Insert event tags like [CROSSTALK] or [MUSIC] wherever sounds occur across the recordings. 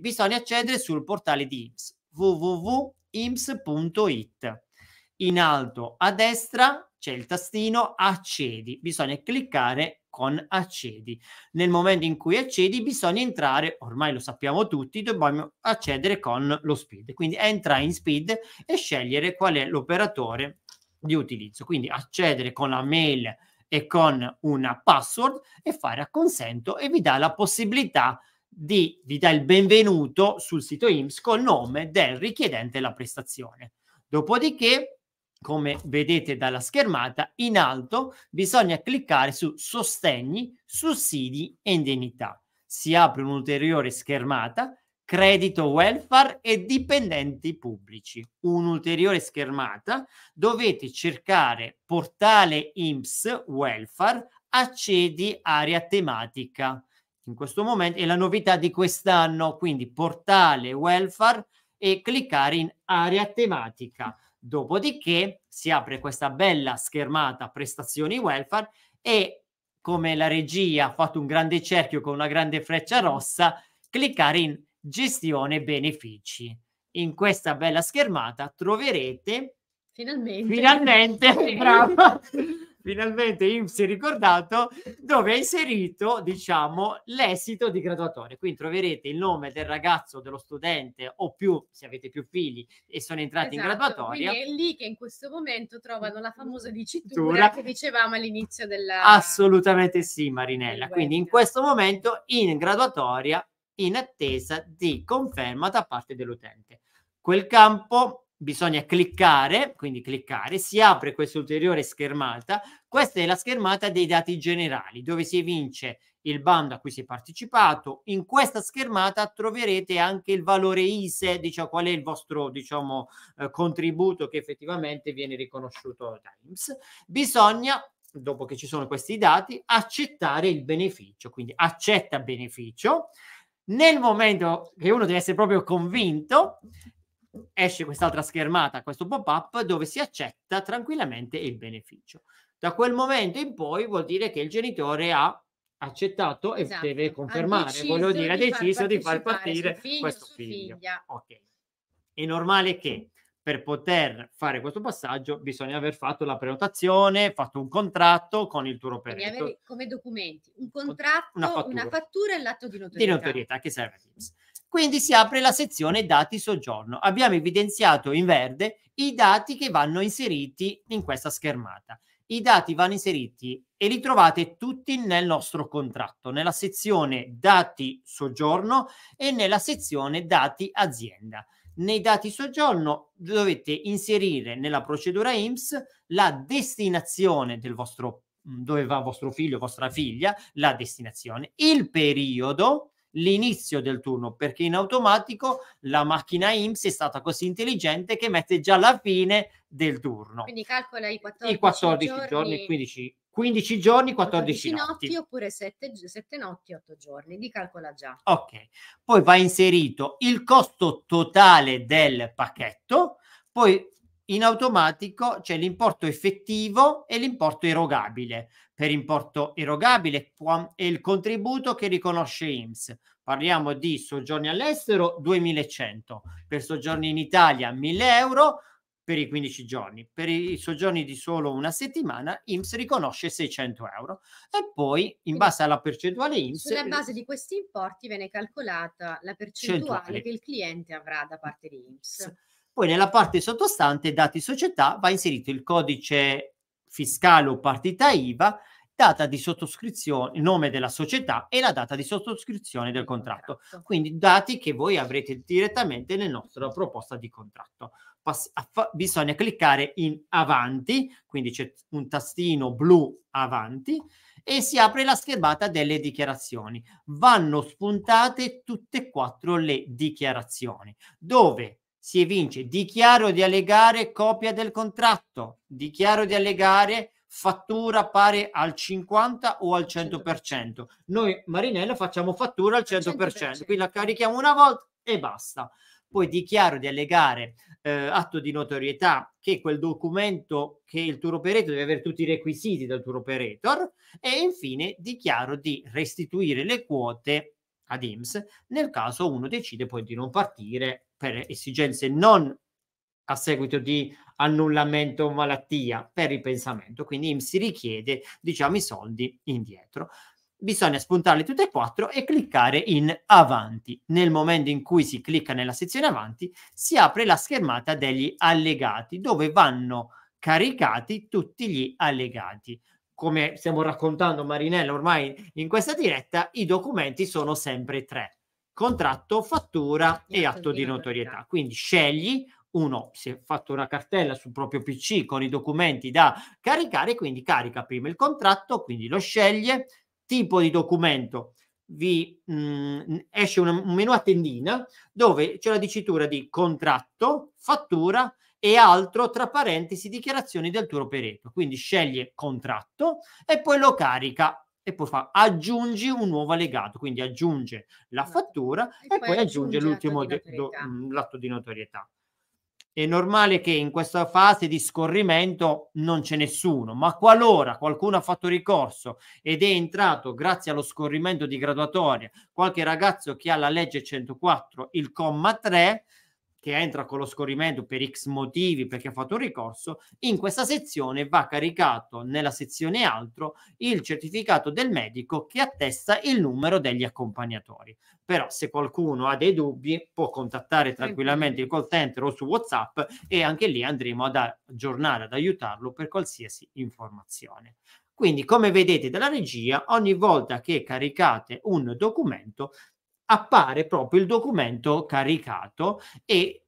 bisogna accedere sul portale di IMS www.imps.it. In alto a destra c'è il tastino accedi, bisogna cliccare con accedi. Nel momento in cui accedi bisogna entrare, ormai lo sappiamo tutti, dobbiamo accedere con lo speed. Quindi entra in speed e scegliere qual è l'operatore di utilizzo. Quindi accedere con la mail e con una password e fare acconsento e vi dà la possibilità di di, vi dà il benvenuto sul sito IMSS col nome del richiedente la prestazione. Dopodiché, come vedete dalla schermata, in alto bisogna cliccare su Sostegni, Sussidi e Indennità. Si apre un'ulteriore schermata, Credito Welfare e Dipendenti Pubblici. Un'ulteriore schermata, dovete cercare Portale IMSS Welfare, accedi area tematica in questo momento è la novità di quest'anno, quindi portale welfare e cliccare in area tematica. Dopodiché si apre questa bella schermata prestazioni welfare e come la regia ha fatto un grande cerchio con una grande freccia rossa, cliccare in gestione benefici. In questa bella schermata troverete Finalmente. Finalmente, [LAUGHS] brava finalmente IMSS ricordato, dove ha inserito, diciamo, l'esito di graduatoria. Quindi troverete il nome del ragazzo, dello studente o più, se avete più figli e sono entrati esatto, in graduatoria. Quindi è lì che in questo momento trovano la famosa dicitura Tura. che dicevamo all'inizio della... Assolutamente sì, Marinella. Quindi in questo momento in graduatoria in attesa di conferma da parte dell'utente. Quel campo bisogna cliccare, quindi cliccare, si apre questa ulteriore schermata. Questa è la schermata dei dati generali, dove si evince il bando a cui si è partecipato. In questa schermata troverete anche il valore ISE, diciamo qual è il vostro diciamo, eh, contributo che effettivamente viene riconosciuto da IMSS. Bisogna dopo che ci sono questi dati, accettare il beneficio, quindi accetta beneficio. Nel momento che uno deve essere proprio convinto, esce quest'altra schermata, questo pop-up dove si accetta tranquillamente il beneficio. Da quel momento in poi vuol dire che il genitore ha accettato e esatto. deve confermare, voglio dire, ha deciso di far partire figlio, questo figlio. Ok. È normale che per poter fare questo passaggio bisogna aver fatto la prenotazione, fatto un contratto con il tuo operato. Come documenti, un contratto, una fattura, una fattura e l'atto di notorietà. Di notorietà che serve a quindi si apre la sezione dati soggiorno. Abbiamo evidenziato in verde i dati che vanno inseriti in questa schermata. I dati vanno inseriti e li trovate tutti nel nostro contratto, nella sezione dati soggiorno e nella sezione dati azienda nei dati soggiorno dovete inserire nella procedura IMSS la destinazione del vostro dove va vostro figlio, vostra figlia, la destinazione, il periodo l'inizio del turno perché in automatico la macchina IMSS è stata così intelligente che mette già la fine del turno. Quindi calcola i 14, I 14 giorni, giorni 15, 15 giorni, 14, 14 notti. notti. Oppure 7, 7 notti, 8 giorni, li calcola già. Ok, poi va inserito il costo totale del pacchetto, poi in automatico c'è l'importo effettivo e l'importo erogabile. Per importo erogabile è il contributo che riconosce IMSS. Parliamo di soggiorni all'estero 2100, per soggiorni in Italia 1000 euro per i 15 giorni, per i soggiorni di solo una settimana IMSS riconosce 600 euro e poi in base alla percentuale IMSS... Sulla base di questi importi viene calcolata la percentuale, percentuale. che il cliente avrà da parte di IMSS. Poi nella parte sottostante dati società va inserito il codice fiscale o partita IVA, data di sottoscrizione, il nome della società e la data di sottoscrizione del contratto. Quindi dati che voi avrete direttamente nella nostra proposta di contratto. Pass- aff- bisogna cliccare in avanti, quindi c'è un tastino blu avanti e si apre la schermata delle dichiarazioni. Vanno spuntate tutte e quattro le dichiarazioni, dove si evince dichiaro di allegare copia del contratto, dichiaro di allegare fattura pari al 50 o al 100%. Noi Marinella facciamo fattura al 100%, 100%. quindi la carichiamo una volta e basta. Poi dichiaro di allegare eh, atto di notorietà che quel documento che il tour operator deve avere tutti i requisiti del tour operator e infine dichiaro di restituire le quote ad IMSS nel caso uno decide poi di non partire per esigenze non a seguito di annullamento o malattia per ripensamento, quindi IMS richiede diciamo i soldi indietro. Bisogna spuntarle tutte e quattro e cliccare in avanti. Nel momento in cui si clicca nella sezione avanti, si apre la schermata degli allegati dove vanno caricati tutti gli allegati. Come stiamo raccontando Marinella ormai in questa diretta, i documenti sono sempre tre contratto, fattura ah, e atto di notorietà. Quindi scegli uno si è fatto una cartella sul proprio PC con i documenti da caricare, quindi carica prima il contratto, quindi lo sceglie, tipo di documento, vi mh, mm, esce un, un menu a tendina dove c'è la dicitura di contratto, fattura e altro tra parentesi dichiarazioni del tuo operetto. Quindi sceglie contratto e poi lo carica e poi fa aggiungi un nuovo allegato, quindi aggiunge la esatto. fattura e, e poi, poi aggiunge, aggiunge l'ultimo l'atto di, do, mm, l'atto di notorietà. È normale che in questa fase di scorrimento non c'è nessuno, ma qualora qualcuno ha fatto ricorso ed è entrato grazie allo scorrimento di graduatoria qualche ragazzo che ha la legge 104, il comma 3, che entra con lo scorrimento per X motivi perché ha fatto un ricorso, in questa sezione va caricato nella sezione altro il certificato del medico che attesta il numero degli accompagnatori. Però se qualcuno ha dei dubbi può contattare tranquillamente il call center o su WhatsApp e anche lì andremo ad aggiornare, ad aiutarlo per qualsiasi informazione. Quindi, come vedete dalla regia, ogni volta che caricate un documento appare proprio il documento caricato e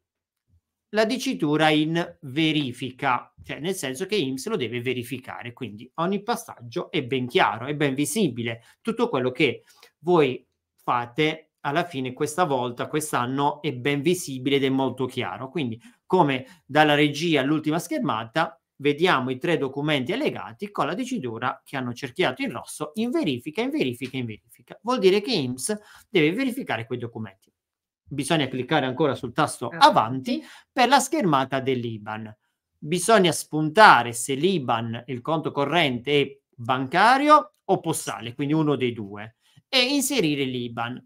la dicitura in verifica, cioè nel senso che IMSS lo deve verificare, quindi ogni passaggio è ben chiaro, è ben visibile, tutto quello che voi fate alla fine questa volta, quest'anno è ben visibile ed è molto chiaro, quindi come dalla regia all'ultima schermata vediamo i tre documenti allegati con la dicitura che hanno cerchiato in rosso in verifica, in verifica, in verifica. Vuol dire che IMSS deve verificare quei documenti. Bisogna cliccare ancora sul tasto ah, avanti per la schermata dell'IBAN. Bisogna spuntare se l'IBAN, il conto corrente, è bancario o postale, quindi uno dei due, e inserire l'IBAN.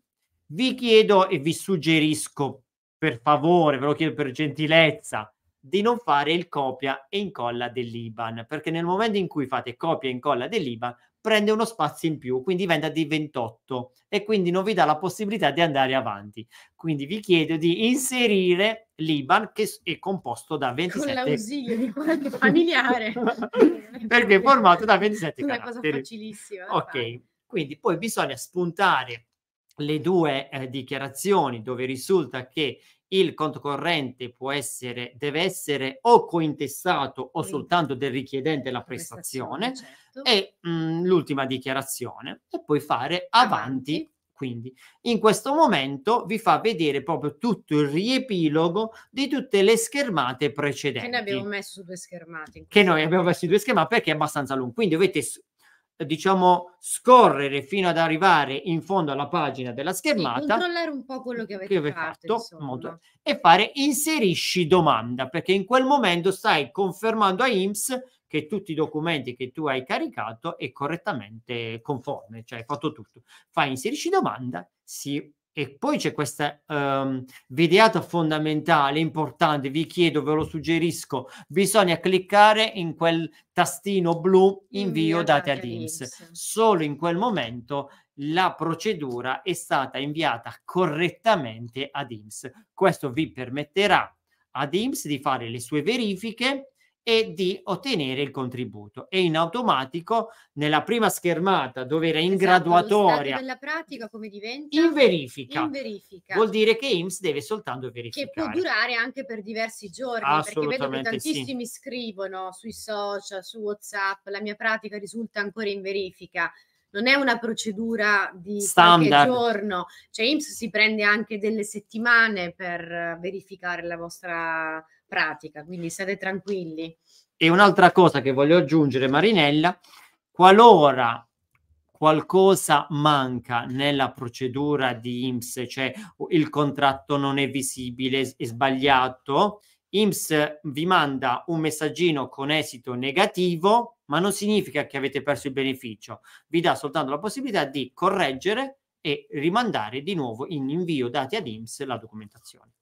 Vi chiedo e vi suggerisco, per favore, ve lo chiedo per gentilezza, di non fare il copia e incolla dell'IBAN, perché nel momento in cui fate copia e incolla dell'IBAN prende uno spazio in più, quindi diventa di 28 e quindi non vi dà la possibilità di andare avanti. Quindi vi chiedo di inserire l'IBAN che è composto da 27 con l'ausilio di qualche familiare [LAUGHS] perché è formato da 27 una caratteri. facilissima. Ok, fare. quindi poi bisogna spuntare le due eh, dichiarazioni dove risulta che il conto corrente può essere, deve essere o cointestato o Quindi, soltanto del richiedente la prestazione, certo. e mh, mhmm, l'ultima dichiarazione e poi fare avanti. avanti. Quindi in questo momento vi fa vedere proprio tutto il riepilogo di tutte le schermate precedenti. Che noi abbiamo messo due schermate. Che noi abbiamo messo due schermate perché è abbastanza lungo. Quindi dovete diciamo scorrere fino ad arrivare in fondo alla pagina della schermata sì, controllare un po' quello che avete, che avete fatto, fatto e fare inserisci domanda perché in quel momento stai confermando a IMSS che tutti i documenti che tu hai caricato è correttamente conforme cioè hai fatto tutto fai inserisci domanda si e poi c'è questa um, videata fondamentale, importante, vi chiedo, ve lo suggerisco, bisogna cliccare in quel tastino blu invio date ad IMSS. Solo in quel momento la procedura è stata inviata correttamente ad IMSS. Questo vi permetterà ad IMSS di fare le sue verifiche e di ottenere il contributo e in automatico nella prima schermata dove era in esatto, graduatoria della pratica come diventa in verifica. in verifica vuol dire che IMSS deve soltanto verificare che può durare anche per diversi giorni perché vedo che tantissimi sì. scrivono sui social su whatsapp la mia pratica risulta ancora in verifica non è una procedura di Standard. giorno, cioè IMSS si prende anche delle settimane per verificare la vostra pratica, quindi state tranquilli. E un'altra cosa che voglio aggiungere, Marinella, qualora qualcosa manca nella procedura di IMSS, cioè il contratto non è visibile, è sbagliato, IMSS vi manda un messaggino con esito negativo, ma non significa che avete perso il beneficio, vi dà soltanto la possibilità di correggere e rimandare di nuovo in invio dati ad IMSS la documentazione.